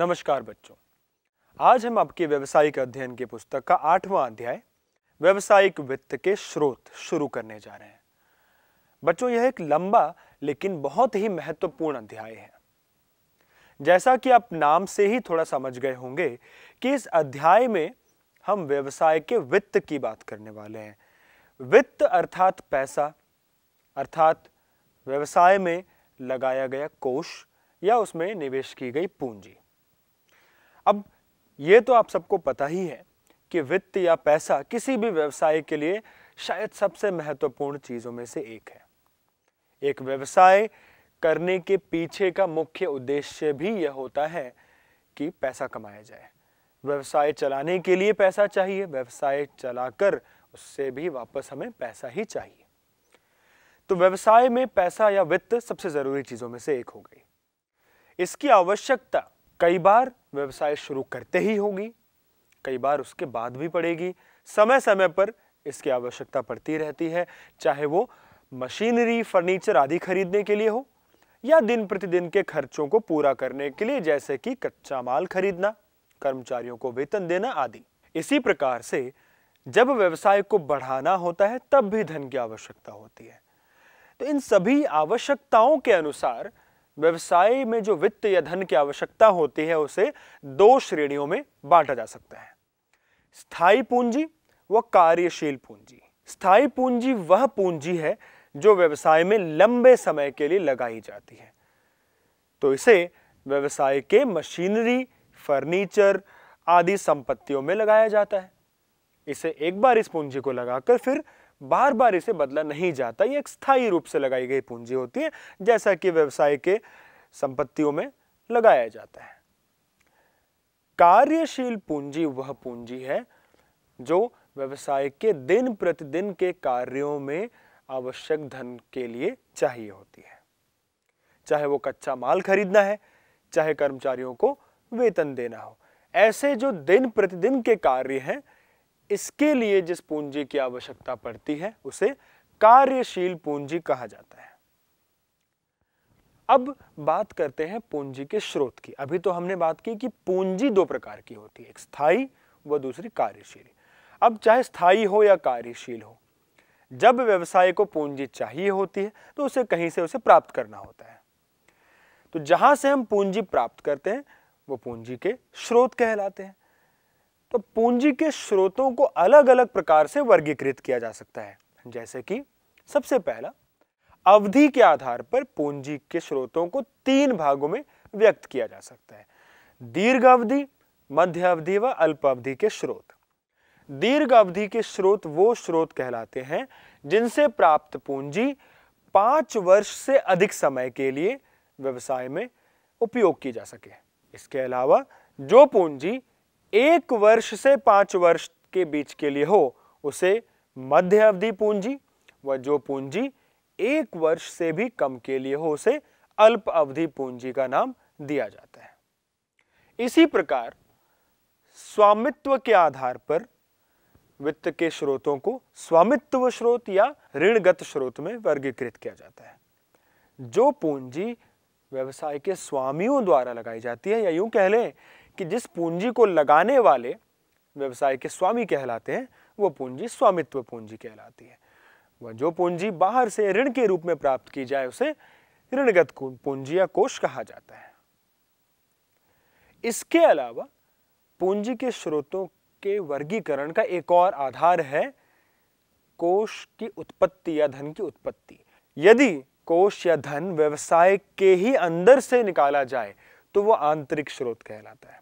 नमस्कार बच्चों आज हम आपके व्यवसायिक अध्ययन की पुस्तक का आठवां अध्याय व्यवसायिक वित्त के स्रोत शुरू करने जा रहे हैं बच्चों यह एक लंबा लेकिन बहुत ही महत्वपूर्ण अध्याय है जैसा कि आप नाम से ही थोड़ा समझ गए होंगे कि इस अध्याय में हम व्यवसाय के वित्त की बात करने वाले हैं वित्त अर्थात पैसा अर्थात व्यवसाय में लगाया गया कोष या उसमें निवेश की गई पूंजी अब ये तो आप सबको पता ही है कि वित्त या पैसा किसी भी व्यवसाय के लिए शायद सबसे महत्वपूर्ण चीज़ों में से एक है एक व्यवसाय करने के पीछे का मुख्य उद्देश्य भी यह होता है कि पैसा कमाया जाए व्यवसाय चलाने के लिए पैसा चाहिए व्यवसाय चलाकर उससे भी वापस हमें पैसा ही चाहिए तो व्यवसाय में पैसा या वित्त सबसे ज़रूरी चीज़ों में से एक हो गई इसकी आवश्यकता कई बार व्यवसाय शुरू करते ही होगी कई बार उसके बाद भी पड़ेगी समय समय पर इसकी आवश्यकता पड़ती रहती है चाहे वो मशीनरी फर्नीचर आदि खरीदने के लिए हो या दिन प्रतिदिन के खर्चों को पूरा करने के लिए जैसे कि कच्चा माल खरीदना कर्मचारियों को वेतन देना आदि इसी प्रकार से जब व्यवसाय को बढ़ाना होता है तब भी धन की आवश्यकता होती है तो इन सभी आवश्यकताओं के अनुसार व्यवसाय में जो वित्त या धन की आवश्यकता होती है उसे दो श्रेणियों में बांटा जा सकता है स्थायी पूंजी व कार्यशील पूंजी स्थायी पूंजी वह पूंजी है जो व्यवसाय में लंबे समय के लिए लगाई जाती है तो इसे व्यवसाय के मशीनरी फर्नीचर आदि संपत्तियों में लगाया जाता है इसे एक बार इस पूंजी को लगाकर फिर बार बार इसे बदला नहीं जाता ये एक स्थायी रूप से लगाई गई पूंजी होती है जैसा कि व्यवसाय के संपत्तियों में लगाया जाता है कार्यशील पूंजी वह पूंजी है जो व्यवसाय के दिन प्रतिदिन के कार्यों में आवश्यक धन के लिए चाहिए होती है चाहे वो कच्चा माल खरीदना है चाहे कर्मचारियों को वेतन देना हो ऐसे जो दिन प्रतिदिन के कार्य हैं इसके लिए जिस पूंजी की आवश्यकता पड़ती है उसे कार्यशील पूंजी कहा जाता है अब बात करते हैं पूंजी के स्रोत की अभी तो हमने बात की कि पूंजी दो प्रकार की होती है एक स्थायी व दूसरी कार्यशील अब चाहे स्थायी हो या कार्यशील हो जब व्यवसाय को पूंजी चाहिए होती है तो उसे कहीं से उसे प्राप्त करना होता है तो जहां से हम पूंजी प्राप्त करते हैं वो पूंजी के स्रोत कहलाते हैं तो पूंजी के स्रोतों को अलग अलग प्रकार से वर्गीकृत किया जा सकता है जैसे कि सबसे पहला अवधि के आधार पर पूंजी के स्रोतों को तीन भागों में व्यक्त किया जा सकता है दीर्घ अवधि मध्य अवधि व अल्प अवधि के स्रोत दीर्घ अवधि के स्रोत वो स्रोत कहलाते हैं जिनसे प्राप्त पूंजी पांच वर्ष से अधिक समय के लिए व्यवसाय में उपयोग की जा सके इसके अलावा जो पूंजी एक वर्ष से पांच वर्ष के बीच के लिए हो उसे मध्य अवधि पूंजी व जो पूंजी एक वर्ष से भी कम के लिए हो उसे अल्प अवधि पूंजी का नाम दिया जाता है इसी प्रकार स्वामित्व के आधार पर वित्त के स्रोतों को स्वामित्व स्रोत या ऋणगत स्रोत में वर्गीकृत किया जाता है जो पूंजी व्यवसाय के स्वामियों द्वारा लगाई जाती है या यूं कह लें कि जिस पूंजी को लगाने वाले व्यवसाय के स्वामी कहलाते हैं वो पूंजी स्वामित्व पूंजी कहलाती है वह जो पूंजी बाहर से ऋण के रूप में प्राप्त की जाए उसे ऋणगत पूंजी या कोष कहा जाता है इसके अलावा पूंजी के स्रोतों के वर्गीकरण का एक और आधार है कोष की उत्पत्ति या धन की उत्पत्ति यदि कोष या धन व्यवसाय के ही अंदर से निकाला जाए तो वह आंतरिक स्रोत कहलाता है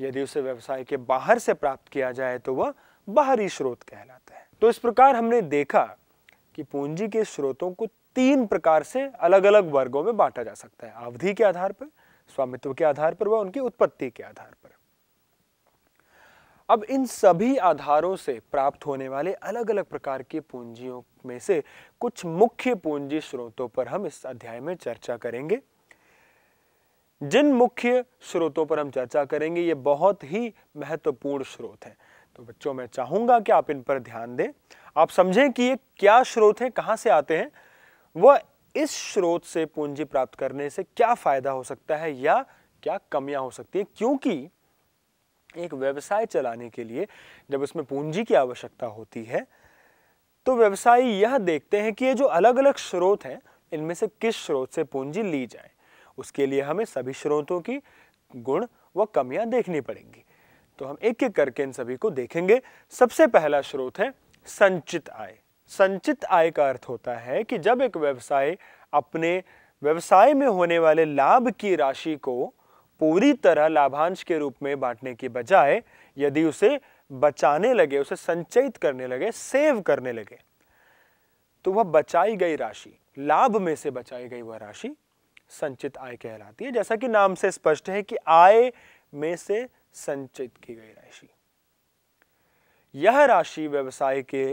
यदि उसे व्यवसाय के बाहर से प्राप्त किया जाए तो वह बाहरी स्रोत कहलाता है तो इस प्रकार हमने देखा कि पूंजी के स्रोतों को तीन प्रकार से अलग अलग वर्गों में बांटा जा सकता है अवधि के आधार पर स्वामित्व के आधार पर व उनकी उत्पत्ति के आधार पर अब इन सभी आधारों से प्राप्त होने वाले अलग अलग प्रकार की पूंजियों में से कुछ मुख्य पूंजी स्रोतों पर हम इस अध्याय में चर्चा करेंगे जिन मुख्य स्रोतों पर हम चर्चा करेंगे ये बहुत ही महत्वपूर्ण स्रोत हैं तो बच्चों मैं चाहूंगा कि आप इन पर ध्यान दें आप समझें कि ये क्या स्रोत हैं कहाँ से आते हैं वह इस स्रोत से पूंजी प्राप्त करने से क्या फ़ायदा हो सकता है या क्या कमियां हो सकती हैं क्योंकि एक व्यवसाय चलाने के लिए जब उसमें पूंजी की आवश्यकता होती है तो व्यवसायी यह देखते हैं कि ये जो अलग अलग स्रोत हैं इनमें से किस स्रोत से पूंजी ली जाए उसके लिए हमें सभी स्रोतों की गुण व कमियां देखनी पड़ेंगी तो हम एक एक करके इन सभी को देखेंगे सबसे पहला स्रोत है संचित आय संचित आय का अर्थ होता है कि जब एक व्यवसाय अपने व्यवसाय में होने वाले लाभ की राशि को पूरी तरह लाभांश के रूप में बांटने की बजाय यदि उसे बचाने लगे उसे संचयित करने लगे सेव करने लगे तो वह बचाई गई राशि लाभ में से बचाई गई वह राशि संचित आय कहलाती है जैसा कि नाम से स्पष्ट है कि आय में से संचित की गई राशि यह राशि व्यवसाय के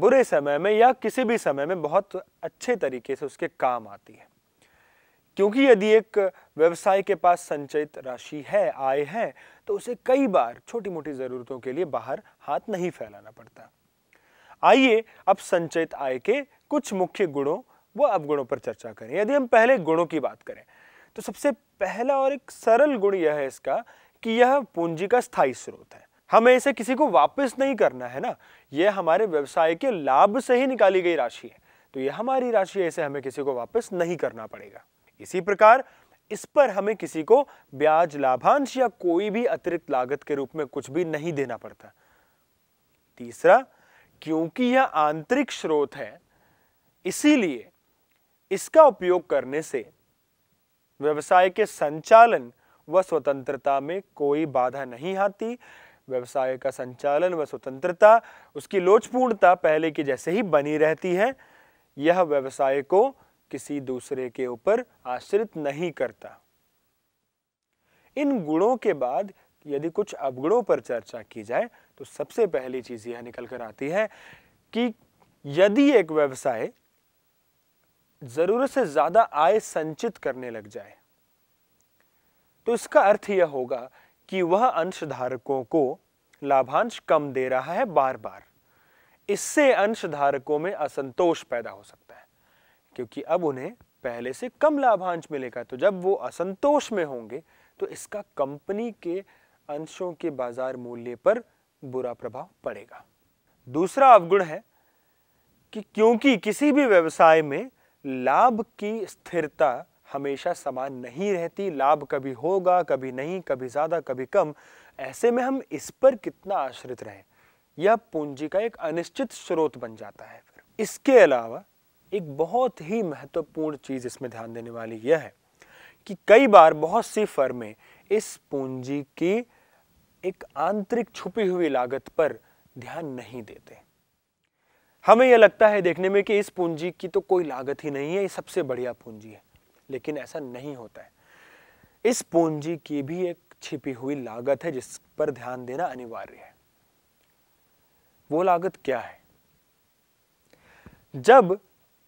बुरे समय में या किसी भी समय में बहुत अच्छे तरीके से उसके काम आती है क्योंकि यदि एक व्यवसाय के पास संचित राशि है आय है तो उसे कई बार छोटी मोटी ज़रूरतों के लिए बाहर हाथ नहीं फैलाना पड़ता आइए अब संचित आय के कुछ मुख्य गुणों वो अवगुणों पर चर्चा करें यदि हम पहले गुणों की बात करें तो सबसे पहला और एक सरल गुण यह है इसका कि यह पूंजी का स्थायी स्रोत है हमें इसे किसी को वापस नहीं करना है ना यह हमारे व्यवसाय के लाभ से ही निकाली गई राशि है तो यह हमारी राशि है इसे हमें किसी को वापस नहीं करना पड़ेगा इसी प्रकार इस पर हमें किसी को ब्याज लाभांश या कोई भी अतिरिक्त लागत के रूप में कुछ भी नहीं देना पड़ता तीसरा क्योंकि यह आंतरिक स्रोत है इसीलिए इसका उपयोग करने से व्यवसाय के संचालन व स्वतंत्रता में कोई बाधा नहीं आती व्यवसाय का संचालन व स्वतंत्रता उसकी लोचपूर्णता पहले की जैसे ही बनी रहती है यह व्यवसाय को किसी दूसरे के ऊपर आश्रित नहीं करता इन गुणों के बाद यदि कुछ अवगुणों पर चर्चा की जाए तो सबसे पहली चीज यह निकल कर आती है कि यदि एक व्यवसाय ज़रूरत से ज़्यादा आय संचित करने लग जाए तो इसका अर्थ यह होगा कि वह अंशधारकों को लाभांश कम दे रहा है बार बार इससे अंशधारकों में असंतोष पैदा हो सकता है क्योंकि अब उन्हें पहले से कम लाभांश मिलेगा तो जब वो असंतोष में होंगे तो इसका कंपनी के अंशों के बाजार मूल्य पर बुरा प्रभाव पड़ेगा दूसरा अवगुण है कि क्योंकि किसी भी व्यवसाय में लाभ की स्थिरता हमेशा समान नहीं रहती लाभ कभी होगा कभी नहीं कभी ज़्यादा कभी कम ऐसे में हम इस पर कितना आश्रित रहें यह पूंजी का एक अनिश्चित स्रोत बन जाता है फिर इसके अलावा एक बहुत ही महत्वपूर्ण चीज़ इसमें ध्यान देने वाली यह है कि कई बार बहुत सी फर्में इस पूंजी की एक आंतरिक छुपी हुई लागत पर ध्यान नहीं देते हमें यह लगता है देखने में कि इस पूंजी की तो कोई लागत ही नहीं है ये सबसे बढ़िया पूंजी है लेकिन ऐसा नहीं होता है इस पूंजी की भी एक छिपी हुई लागत है जिस पर ध्यान देना अनिवार्य है वो लागत क्या है जब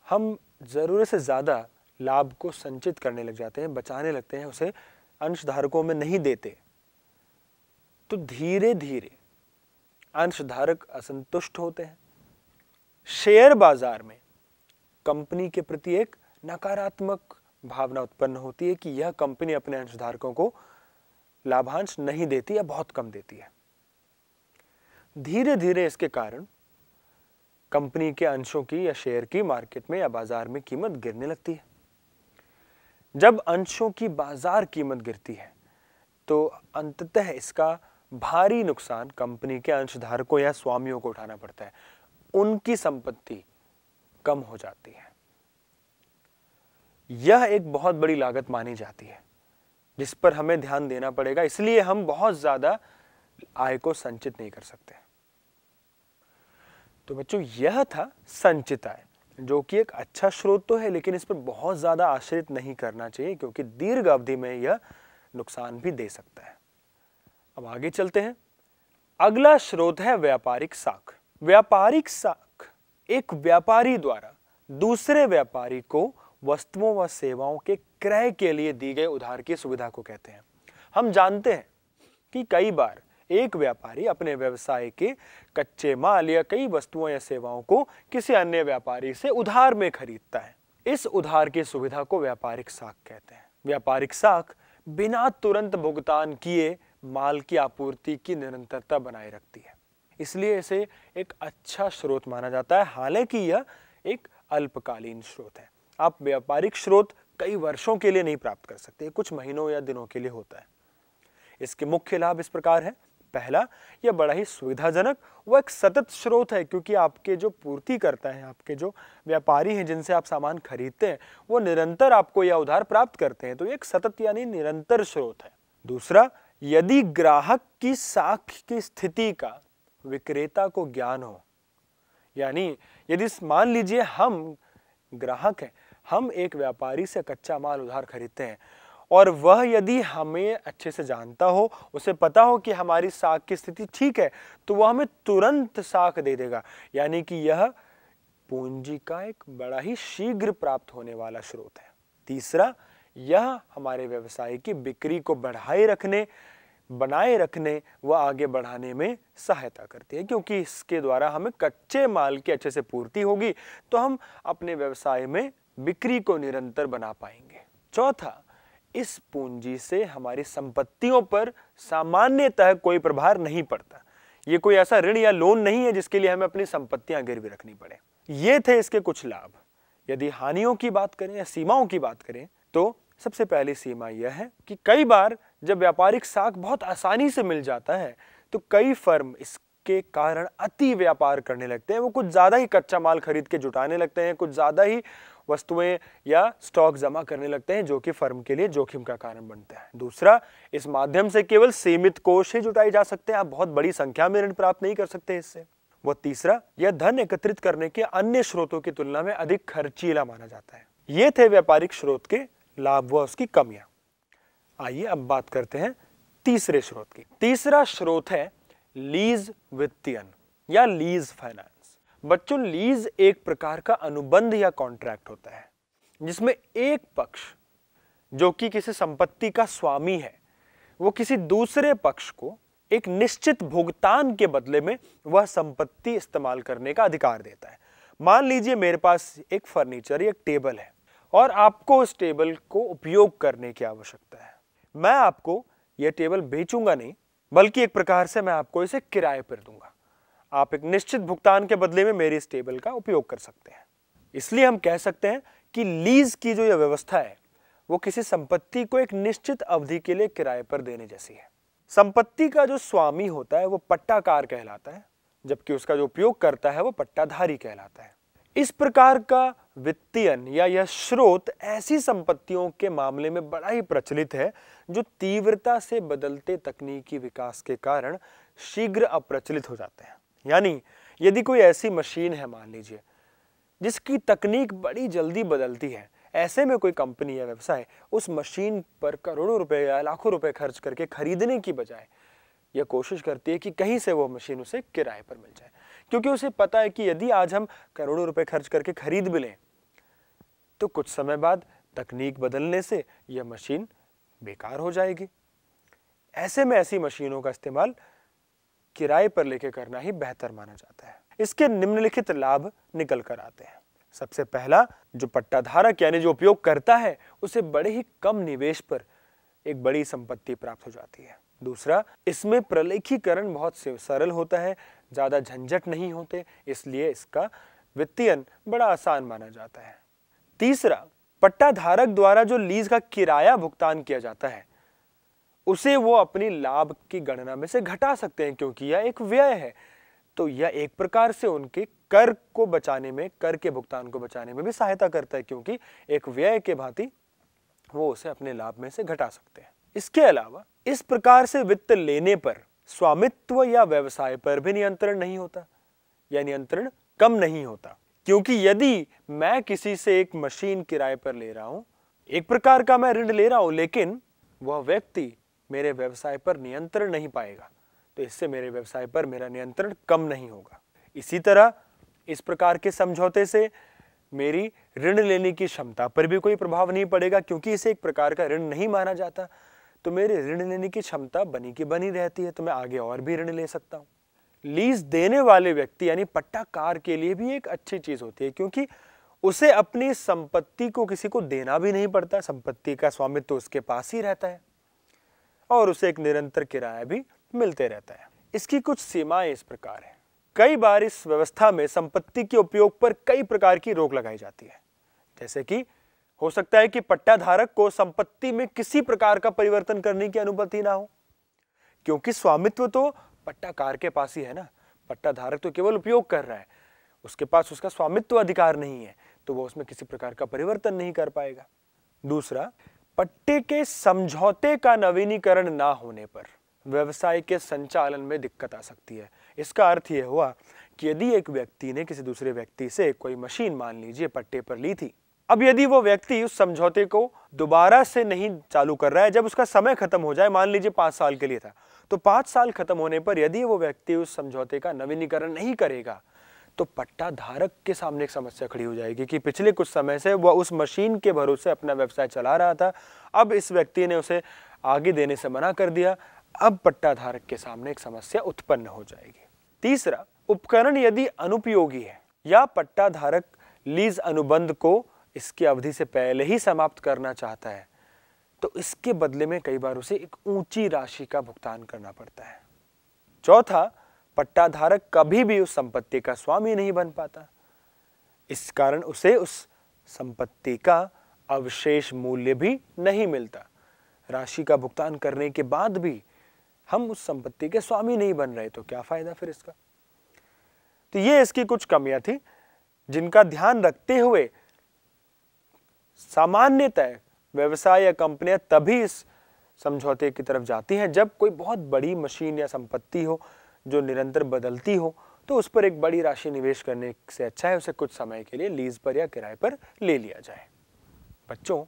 हम ज़रूरत से ज़्यादा लाभ को संचित करने लग जाते हैं बचाने लगते हैं उसे अंशधारकों में नहीं देते तो धीरे धीरे अंशधारक असंतुष्ट होते हैं शेयर बाजार में कंपनी के प्रति एक नकारात्मक भावना उत्पन्न होती है कि यह कंपनी अपने अंशधारकों को लाभांश नहीं देती या बहुत कम देती है धीरे धीरे इसके कारण कंपनी के अंशों की या शेयर की मार्केट में या बाजार में कीमत गिरने लगती है जब अंशों की बाजार कीमत गिरती है तो अंततः इसका भारी नुकसान कंपनी के अंशधारकों या स्वामियों को उठाना पड़ता है उनकी संपत्ति कम हो जाती है यह एक बहुत बड़ी लागत मानी जाती है जिस पर हमें ध्यान देना पड़ेगा इसलिए हम बहुत ज़्यादा आय को संचित नहीं कर सकते तो बच्चों यह था संचित आय जो कि एक अच्छा स्रोत तो है लेकिन इस पर बहुत ज़्यादा आश्रित नहीं करना चाहिए क्योंकि दीर्घ अवधि में यह नुकसान भी दे सकता है अब आगे चलते हैं अगला स्रोत है व्यापारिक साख व्यापारिक साख एक व्यापारी द्वारा दूसरे व्यापारी को वस्तुओं व सेवाओं के क्रय के लिए दी गई उधार की सुविधा को कहते हैं हम जानते हैं कि कई बार एक व्यापारी अपने व्यवसाय के कच्चे माल या कई वस्तुओं या सेवाओं को किसी अन्य व्यापारी से उधार में खरीदता है इस उधार की सुविधा को व्यापारिक साख कहते हैं व्यापारिक साख बिना तुरंत भुगतान किए माल की आपूर्ति की निरंतरता बनाए रखती है इसलिए इसे एक अच्छा स्रोत माना जाता है हालांकि यह एक अल्पकालीन स्रोत है आप व्यापारिक स्रोत कई वर्षों के लिए नहीं प्राप्त कर सकते कुछ महीनों या दिनों के लिए होता है इसके मुख्य लाभ इस प्रकार है पहला यह बड़ा ही सुविधाजनक वह एक सतत स्रोत है क्योंकि आपके जो पूर्ति करता है आपके जो व्यापारी हैं जिनसे आप सामान खरीदते हैं वो निरंतर आपको यह उधार प्राप्त करते हैं तो एक सतत यानी निरंतर स्रोत है दूसरा यदि ग्राहक की साख की स्थिति का विक्रेता को ज्ञान हो यानी यदि मान लीजिए हम ग्राहक हैं हम एक व्यापारी से कच्चा माल उधार खरीदते हैं और वह यदि हमें अच्छे से जानता हो उसे पता हो कि हमारी साख की स्थिति ठीक है तो वह हमें तुरंत साख दे देगा यानी कि यह पूंजी का एक बड़ा ही शीघ्र प्राप्त होने वाला स्रोत है तीसरा यह हमारे व्यवसाय की बिक्री को बढ़ाए रखने बनाए रखने व आगे बढ़ाने में सहायता करती है क्योंकि इसके द्वारा हमें कच्चे माल की अच्छे से पूर्ति होगी तो हम अपने व्यवसाय में बिक्री को निरंतर बना पाएंगे चौथा इस पूंजी से हमारी संपत्तियों पर सामान्यतः कोई प्रभार नहीं पड़ता ये कोई ऐसा ऋण या लोन नहीं है जिसके लिए हमें अपनी संपत्तियां गिरवी रखनी पड़े ये थे इसके कुछ लाभ यदि हानियों की बात करें या सीमाओं की बात करें तो सबसे पहली सीमा यह है कि कई बार जब व्यापारिक साख बहुत आसानी से मिल जाता है तो कई फर्म इसके कारण अति व्यापार करने लगते हैं वो कुछ ज़्यादा ही कच्चा माल खरीद के जुटाने लगते हैं कुछ ज़्यादा ही वस्तुएं या स्टॉक जमा करने लगते हैं जो कि फर्म के लिए जोखिम का कारण बनता है दूसरा इस माध्यम से केवल सीमित कोष ही जुटाई जा सकते हैं आप बहुत बड़ी संख्या में ऋण प्राप्त नहीं कर सकते इससे वह तीसरा यह धन एकत्रित करने के अन्य स्रोतों की तुलना में अधिक खर्चीला माना जाता है ये थे व्यापारिक स्रोत के लाभ हुआ उसकी कमियां आइए अब बात करते हैं तीसरे स्रोत की तीसरा स्रोत है लीज वित्तीयन या लीज फाइनेंस बच्चों लीज एक प्रकार का अनुबंध या कॉन्ट्रैक्ट होता है जिसमें एक पक्ष जो कि किसी संपत्ति का स्वामी है वो किसी दूसरे पक्ष को एक निश्चित भुगतान के बदले में वह संपत्ति इस्तेमाल करने का अधिकार देता है मान लीजिए मेरे पास एक फर्नीचर या टेबल है और आपको इस टेबल को उपयोग करने की आवश्यकता है मैं आपको ये टेबल बेचूंगा नहीं बल्कि एक प्रकार से मैं आपको इसे किराए पर दूंगा आप एक निश्चित भुगतान के बदले में मेरे इस टेबल का उपयोग कर सकते हैं इसलिए हम कह सकते हैं कि लीज की जो यह व्यवस्था है वो किसी संपत्ति को एक निश्चित अवधि के लिए किराए पर देने जैसी है संपत्ति का जो स्वामी होता है वो पट्टाकार कहलाता है जबकि उसका जो उपयोग करता है वो पट्टाधारी कहलाता है इस प्रकार का वित्तीयन या यह स्रोत ऐसी संपत्तियों के मामले में बड़ा ही प्रचलित है जो तीव्रता से बदलते तकनीकी विकास के कारण शीघ्र अप्रचलित हो जाते हैं यानी यदि कोई ऐसी मशीन है मान लीजिए जिसकी तकनीक बड़ी जल्दी बदलती है ऐसे में कोई कंपनी या व्यवसाय उस मशीन पर करोड़ों रुपए या लाखों रुपए खर्च करके खरीदने की बजाय यह कोशिश करती है कि कहीं से वो मशीन उसे किराए पर मिल जाए क्योंकि उसे पता है कि यदि आज हम करोड़ों रुपए खर्च करके खरीद भी लें तो कुछ समय बाद तकनीक बदलने से यह मशीन बेकार हो जाएगी ऐसे में ऐसी मशीनों का इस्तेमाल किराए पर लेके करना ही बेहतर माना जाता है इसके निम्नलिखित लाभ निकल कर आते हैं सबसे पहला जो पट्टाधारक यानी जो उपयोग करता है उसे बड़े ही कम निवेश पर एक बड़ी संपत्ति प्राप्त हो जाती है दूसरा इसमें प्रलेखीकरण बहुत सरल होता है ज़्यादा झंझट नहीं होते इसलिए इसका वित्तीयन बड़ा आसान माना जाता है तीसरा पट्टाधारक द्वारा जो लीज का किराया भुगतान किया जाता है उसे वो अपनी लाभ की गणना में से घटा सकते हैं क्योंकि यह एक व्यय है तो यह एक प्रकार से उनके कर को बचाने में कर के भुगतान को बचाने में भी सहायता करता है क्योंकि एक व्यय के भांति वो उसे अपने लाभ में से घटा सकते हैं इसके अलावा इस प्रकार से वित्त लेने पर स्वामित्व या व्यवसाय पर भी नियंत्रण नहीं होता या नियंत्रण कम नहीं होता क्योंकि यदि मैं किसी से एक मशीन किराए पर ले रहा हूं एक प्रकार का मैं ऋण ले रहा हूं लेकिन वह व्यक्ति मेरे व्यवसाय पर नियंत्रण नहीं पाएगा तो इससे मेरे व्यवसाय पर मेरा नियंत्रण कम नहीं होगा इसी तरह इस प्रकार के समझौते से मेरी ऋण लेने की क्षमता पर भी कोई प्रभाव नहीं पड़ेगा क्योंकि इसे एक प्रकार का ऋण नहीं माना जाता तो मेरी ऋण लेने की क्षमता बनी की बनी रहती है तो मैं आगे और भी ऋण ले सकता हूँ लीज देने वाले व्यक्ति यानी पट्टा कार के लिए भी एक अच्छी चीज़ होती है क्योंकि उसे अपनी संपत्ति को किसी को देना भी नहीं पड़ता संपत्ति का स्वामित्व तो उसके पास ही रहता है और उसे एक निरंतर किराया भी मिलते रहता है इसकी कुछ सीमाएं इस प्रकार है कई बार इस व्यवस्था में संपत्ति के उपयोग पर कई प्रकार की रोक लगाई जाती है जैसे कि हो सकता है कि पट्टाधारक को संपत्ति में किसी प्रकार का परिवर्तन करने की अनुमति ना हो क्योंकि स्वामित्व तो पट्टा कार के पास ही है ना पट्टा धारक तो केवल उपयोग कर रहा है उसके पास उसका स्वामित्व अधिकार नहीं है तो वह उसमें किसी प्रकार का परिवर्तन नहीं कर पाएगा दूसरा पट्टे के समझौते का नवीनीकरण ना होने पर व्यवसाय के संचालन में दिक्कत आ सकती है इसका अर्थ यह हुआ कि यदि एक व्यक्ति ने किसी दूसरे व्यक्ति से कोई मशीन मान लीजिए पट्टे पर ली थी अब यदि वो व्यक्ति उस समझौते को दोबारा से नहीं चालू कर रहा है जब उसका समय खत्म हो जाए मान लीजिए पांच साल के लिए था तो पांच साल खत्म होने पर यदि वो व्यक्ति उस समझौते का नवीनीकरण नहीं करेगा तो पट्टा धारक के सामने एक समस्या खड़ी हो जाएगी कि पिछले कुछ समय से वह उस मशीन के भरोसे अपना व्यवसाय चला रहा था अब इस व्यक्ति ने उसे आगे देने से मना कर दिया अब पट्टा धारक के सामने एक समस्या उत्पन्न हो जाएगी तीसरा उपकरण यदि अनुपयोगी है या पट्टा धारक लीज अनुबंध को इसकी अवधि से पहले ही समाप्त करना चाहता है तो इसके बदले में कई बार उसे एक ऊंची राशि का भुगतान करना पड़ता है चौथा पट्टाधारक कभी भी उस संपत्ति का स्वामी नहीं बन पाता इस कारण उसे उस संपत्ति का अवशेष मूल्य भी नहीं मिलता राशि का भुगतान करने के बाद भी हम उस संपत्ति के स्वामी नहीं बन रहे तो क्या फायदा फिर इसका तो ये इसकी कुछ कमियां थी जिनका ध्यान रखते हुए सामान्यतः व्यवसाय या कंपनियां तभी इस समझौते की तरफ जाती हैं जब कोई बहुत बड़ी मशीन या संपत्ति हो जो निरंतर बदलती हो तो उस पर एक बड़ी राशि निवेश करने से अच्छा है उसे कुछ समय के लिए लीज पर या किराए पर ले लिया जाए बच्चों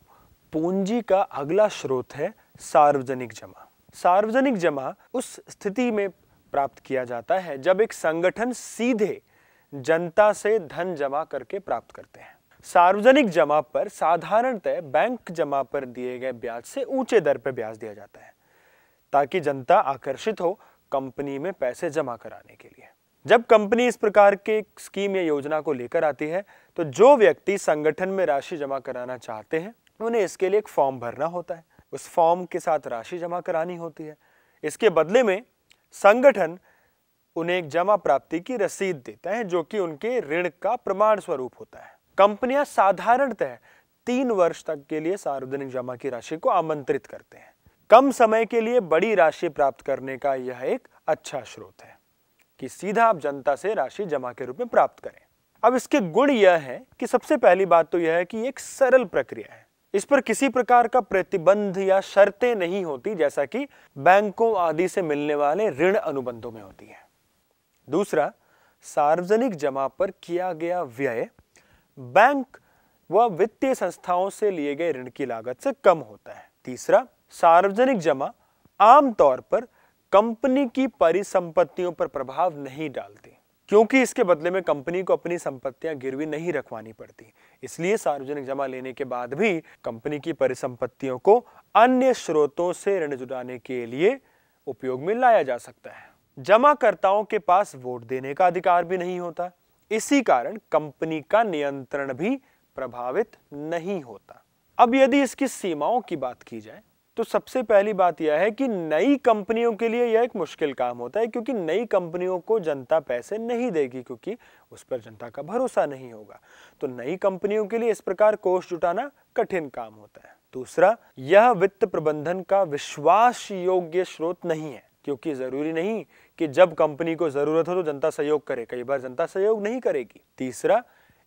पूंजी का अगला स्रोत है सार्वजनिक जमा सार्वजनिक जमा उस स्थिति में प्राप्त किया जाता है जब एक संगठन सीधे जनता से धन जमा करके प्राप्त करते हैं सार्वजनिक जमा पर साधारणतः बैंक जमा पर दिए गए ब्याज से ऊंचे दर पर ब्याज दिया जाता है ताकि जनता आकर्षित हो कंपनी में पैसे जमा कराने के लिए जब कंपनी इस प्रकार के स्कीम या योजना को लेकर आती है तो जो व्यक्ति संगठन में राशि जमा कराना चाहते हैं उन्हें इसके लिए एक फॉर्म भरना होता है उस फॉर्म के साथ राशि जमा करानी होती है इसके बदले में संगठन उन्हें एक जमा प्राप्ति की रसीद देता है जो कि उनके ऋण का प्रमाण स्वरूप होता है कंपनियां साधारणतः तीन वर्ष तक के लिए सार्वजनिक जमा की राशि को आमंत्रित करते हैं कम समय के लिए बड़ी राशि प्राप्त करने का यह एक अच्छा स्रोत है कि सीधा आप जनता से राशि जमा के रूप में प्राप्त करें अब इसके गुण यह है कि सबसे पहली बात तो यह है कि एक सरल प्रक्रिया है इस पर किसी प्रकार का प्रतिबंध या शर्तें नहीं होती जैसा कि बैंकों आदि से मिलने वाले ऋण अनुबंधों में होती है दूसरा सार्वजनिक जमा पर किया गया व्यय बैंक व वित्तीय संस्थाओं से लिए गए ऋण की लागत से कम होता है तीसरा सार्वजनिक जमा आमतौर पर कंपनी की परिसंपत्तियों पर प्रभाव नहीं डालती क्योंकि इसके बदले में कंपनी को अपनी संपत्तियां गिरवी नहीं रखवानी पड़ती इसलिए सार्वजनिक जमा लेने के बाद भी कंपनी की परिसंपत्तियों को अन्य स्रोतों से ऋण जुटाने के लिए उपयोग में लाया जा सकता है जमाकर्ताओं के पास वोट देने का अधिकार भी नहीं होता इसी कारण कंपनी का नियंत्रण भी प्रभावित नहीं होता अब यदि इसकी सीमाओं की बात की जाए तो सबसे पहली बात यह है कि नई कंपनियों के लिए यह एक मुश्किल काम होता है क्योंकि नई कंपनियों को जनता पैसे नहीं देगी क्योंकि उस पर जनता का भरोसा नहीं होगा तो नई कंपनियों के लिए इस प्रकार कोष जुटाना कठिन काम होता है दूसरा यह वित्त प्रबंधन का विश्वास योग्य स्रोत नहीं है क्योंकि जरूरी नहीं कि जब कंपनी को ज़रूरत हो तो जनता सहयोग करे कई बार जनता सहयोग नहीं करेगी तीसरा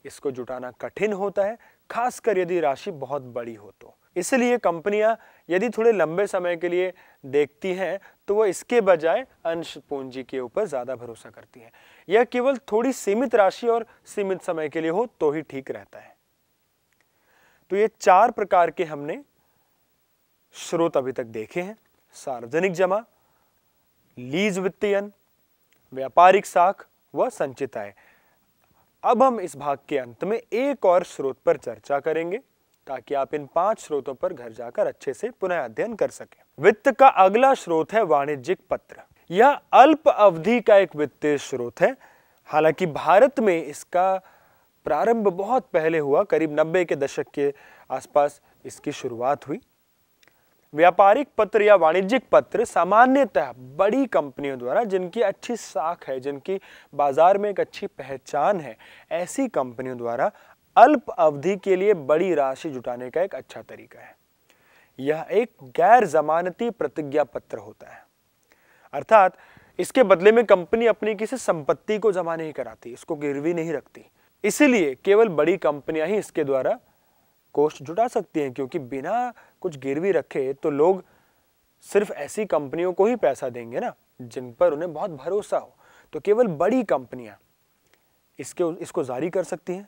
इसको जुटाना कठिन होता है खासकर यदि राशि बहुत बड़ी हो तो इसलिए कंपनियां यदि थोड़े लंबे समय के लिए देखती हैं तो वह इसके बजाय अंश पूंजी के ऊपर ज़्यादा भरोसा करती हैं यह केवल थोड़ी सीमित राशि और सीमित समय के लिए हो तो ही ठीक रहता है तो ये चार प्रकार के हमने स्रोत अभी तक देखे हैं सार्वजनिक जमा लीज वित्तीयन व्यापारिक साख व आय अब हम इस भाग के अंत में एक और स्रोत पर चर्चा करेंगे ताकि आप इन पांच स्रोतों पर घर जाकर अच्छे से पुनः अध्ययन कर सके वित्त का अगला स्रोत है वाणिज्यिक पत्र यह अल्प अवधि का एक वित्तीय स्रोत है हालांकि भारत में इसका प्रारंभ बहुत पहले हुआ करीब 90 के दशक के आसपास इसकी शुरुआत हुई व्यापारिक पत्र या वाणिज्यिक पत्र सामान्यतः बड़ी कंपनियों द्वारा जिनकी अच्छी साख है जिनकी बाजार में एक अच्छी पहचान है ऐसी कंपनियों द्वारा अल्प अवधि के लिए बड़ी राशि जुटाने का एक अच्छा तरीका है यह एक गैर जमानती प्रतिज्ञा पत्र होता है अर्थात इसके बदले में कंपनी अपनी किसी संपत्ति को जमा नहीं कराती इसको गिरवी नहीं रखती इसीलिए केवल बड़ी कंपनियां ही इसके द्वारा कोस्ट जुटा सकती हैं क्योंकि बिना कुछ गिरवी रखे तो लोग सिर्फ ऐसी कंपनियों को ही पैसा देंगे ना जिन पर उन्हें बहुत भरोसा हो तो केवल बड़ी कंपनियां इसके इसको जारी कर सकती हैं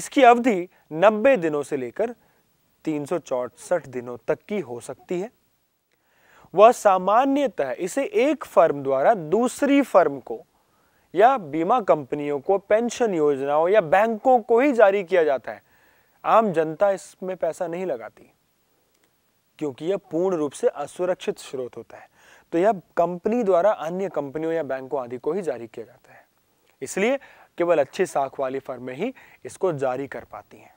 इसकी अवधि 90 दिनों से लेकर तीन दिनों तक की हो सकती है वह सामान्यतः इसे एक फर्म द्वारा दूसरी फर्म को या बीमा कंपनियों को पेंशन योजनाओं या बैंकों को ही जारी किया जाता है आम जनता इसमें पैसा नहीं लगाती क्योंकि यह पूर्ण रूप से असुरक्षित स्रोत होता है तो यह कंपनी द्वारा अन्य कंपनियों या बैंकों आदि को ही जारी किया जाता है इसलिए केवल अच्छी साख वाली फर्में ही इसको जारी कर पाती हैं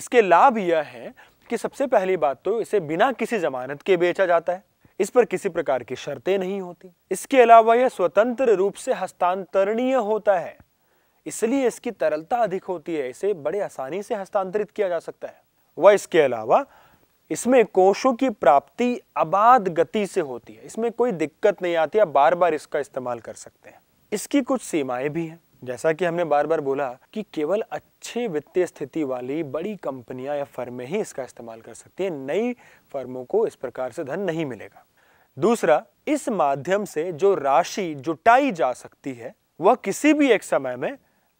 इसके लाभ यह है कि सबसे पहली बात तो इसे बिना किसी जमानत के बेचा जाता है इस पर किसी प्रकार की शर्तें नहीं होती इसके अलावा यह स्वतंत्र रूप से हस्तांतरणीय होता है इसलिए इसकी तरलता अधिक होती है इसे बड़े आसानी से हस्तांतरित किया जा सकता है वह इसके अलावा इसमें कोशों की प्राप्ति अबाध गति से होती है इसमें कोई दिक्कत नहीं आती आप बार बार इसका इस्तेमाल कर सकते हैं इसकी कुछ सीमाएं भी हैं जैसा कि हमने बार बार बोला कि केवल अच्छे वित्तीय स्थिति वाली बड़ी कंपनियां या फर्में ही इसका इस्तेमाल कर सकती हैं नई फर्मों को इस प्रकार से धन नहीं मिलेगा दूसरा इस माध्यम से जो राशि जुटाई जा सकती है वह किसी भी एक समय में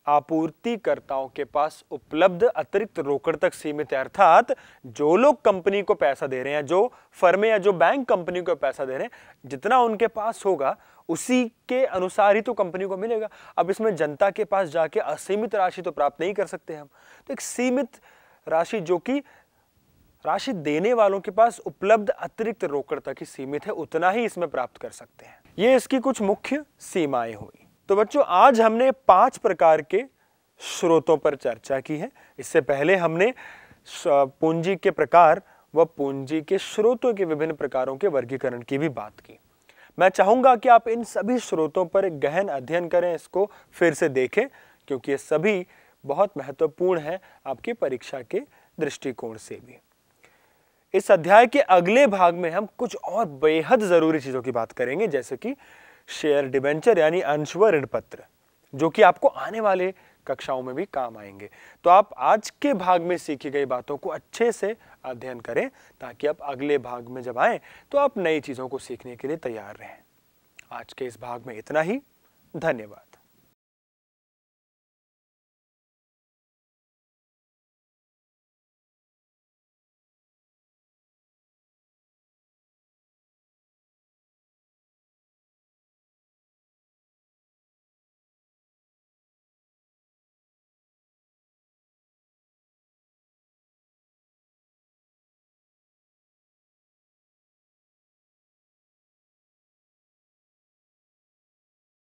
आपूर्तिकर्ताओं के पास उपलब्ध अतिरिक्त रोकड़ तक सीमित है अर्थात जो लोग कंपनी को पैसा दे रहे हैं जो फर्मे या जो बैंक कंपनी को पैसा दे रहे हैं जितना उनके पास होगा उसी के अनुसार ही तो कंपनी को मिलेगा अब इसमें जनता के पास जाके असीमित राशि तो प्राप्त नहीं कर सकते हम तो एक सीमित राशि जो कि राशि देने वालों के पास उपलब्ध अतिरिक्त रोकड़ तक ही सीमित है उतना ही इसमें प्राप्त कर सकते हैं ये इसकी कुछ मुख्य सीमाएं हुई तो बच्चों आज हमने पांच प्रकार के स्रोतों पर चर्चा की है इससे पहले हमने पूंजी के प्रकार व पूंजी के स्रोतों के विभिन्न प्रकारों के वर्गीकरण की भी बात की मैं चाहूंगा कि आप इन सभी स्रोतों पर गहन अध्ययन करें इसको फिर से देखें क्योंकि ये सभी बहुत महत्वपूर्ण है आपकी परीक्षा के दृष्टिकोण से भी इस अध्याय के अगले भाग में हम कुछ और बेहद ज़रूरी चीज़ों की बात करेंगे जैसे कि शेयर डिबेंचर यानी अंशवर ऋण पत्र जो कि आपको आने वाले कक्षाओं में भी काम आएंगे तो आप आज के भाग में सीखी गई बातों को अच्छे से अध्ययन करें ताकि आप अगले भाग में जब आए तो आप नई चीज़ों को सीखने के लिए तैयार रहें आज के इस भाग में इतना ही धन्यवाद